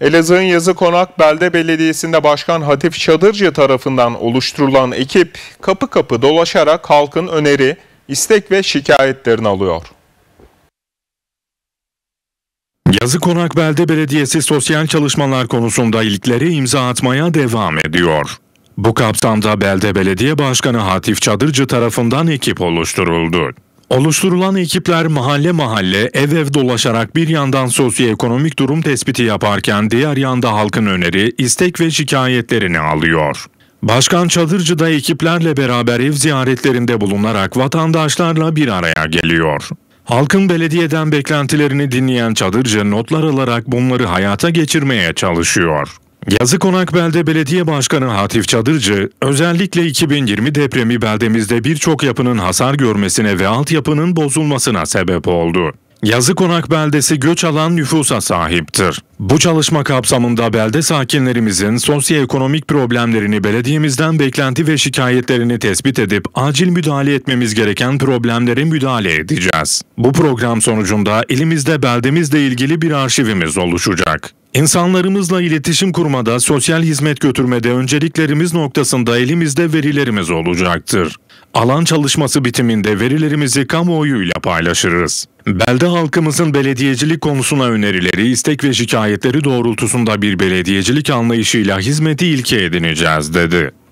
Elazığ'ın Yazı Konak Belde Belediyesi'nde Başkan Hatif Çadırcı tarafından oluşturulan ekip kapı kapı dolaşarak halkın öneri, istek ve şikayetlerini alıyor. Yazı Konak Belde Belediyesi sosyal çalışmalar konusunda ilkleri imza atmaya devam ediyor. Bu kapsamda Belde Belediye Başkanı Hatif Çadırcı tarafından ekip oluşturuldu. Oluşturulan ekipler mahalle mahalle ev ev dolaşarak bir yandan sosyoekonomik durum tespiti yaparken diğer yanda halkın öneri, istek ve şikayetlerini alıyor. Başkan çadırcı da ekiplerle beraber ev ziyaretlerinde bulunarak vatandaşlarla bir araya geliyor. Halkın belediyeden beklentilerini dinleyen Çadırcı notlar alarak bunları hayata geçirmeye çalışıyor. Yazı Konak Belde Belediye Başkanı Hatif Çadırcı, özellikle 2020 depremi beldemizde birçok yapının hasar görmesine ve altyapının bozulmasına sebep oldu. Yazı Konak beldesi göç alan nüfusa sahiptir. Bu çalışma kapsamında belde sakinlerimizin sosyoekonomik problemlerini belediyemizden beklenti ve şikayetlerini tespit edip acil müdahale etmemiz gereken problemlere müdahale edeceğiz. Bu program sonucunda elimizde beldemizle ilgili bir arşivimiz oluşacak. İnsanlarımızla iletişim kurmada, sosyal hizmet götürmede önceliklerimiz noktasında elimizde verilerimiz olacaktır. Alan çalışması bitiminde verilerimizi kamuoyuyla paylaşırız. Belde halkımızın belediyecilik konusuna önerileri, istek ve şikayetleri doğrultusunda bir belediyecilik anlayışıyla hizmeti ilke edineceğiz dedi.